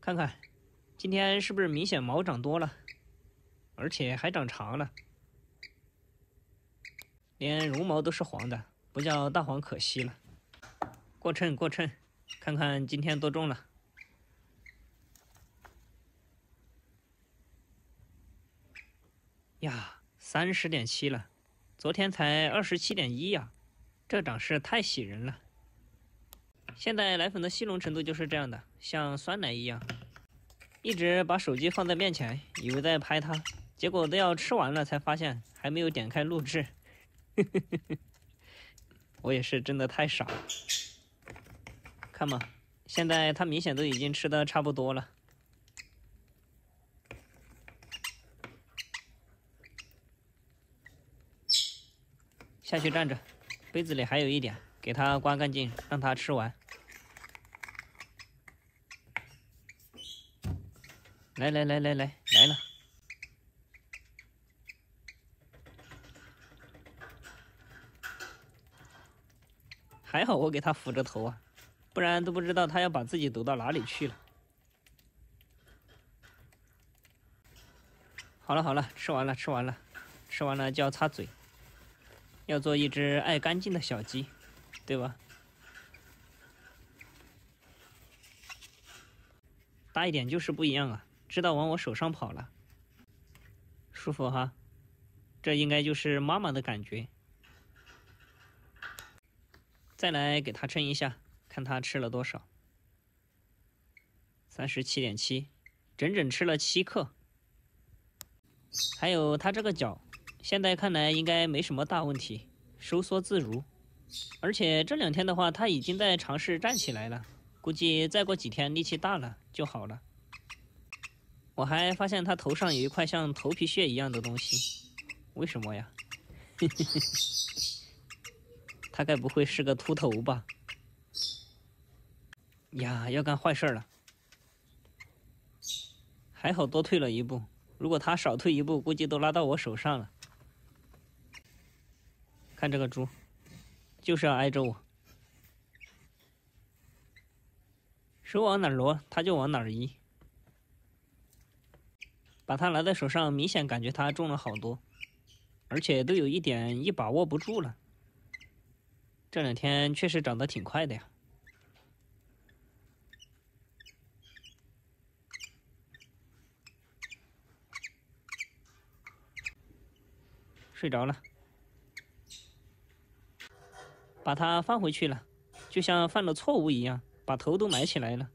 看看，今天是不是明显毛长多了，而且还长长了，连绒毛都是黄的，不叫大黄可惜了。过秤，过秤，看看今天多重了。呀，三十点七了，昨天才二十七点一呀，这涨势太喜人了。现在奶粉的稀浓程度就是这样的，像酸奶一样。一直把手机放在面前，以为在拍它，结果都要吃完了才发现还没有点开录制。我也是真的太傻。看嘛，现在它明显都已经吃的差不多了。下去站着，杯子里还有一点。给它刮干净，让它吃完。来来来来来来了！还好我给它扶着头啊，不然都不知道它要把自己堵到哪里去了。好了好了，吃完了吃完了，吃完了就要擦嘴，要做一只爱干净的小鸡。对吧？大一点就是不一样啊！知道往我手上跑了，舒服哈。这应该就是妈妈的感觉。再来给它称一下，看它吃了多少。三十七点七，整整吃了七克。还有它这个脚，现在看来应该没什么大问题，收缩自如。而且这两天的话，他已经在尝试站起来了，估计再过几天力气大了就好了。我还发现他头上有一块像头皮屑一样的东西，为什么呀？他该不会是个秃头吧？呀，要干坏事了！还好多退了一步，如果他少退一步，估计都拉到我手上了。看这个猪。就是要挨着我，手往哪挪，它就往哪移。把它拿在手上，明显感觉它重了好多，而且都有一点一把握不住了。这两天确实长得挺快的呀。睡着了。把它放回去了，就像犯了错误一样，把头都埋起来了。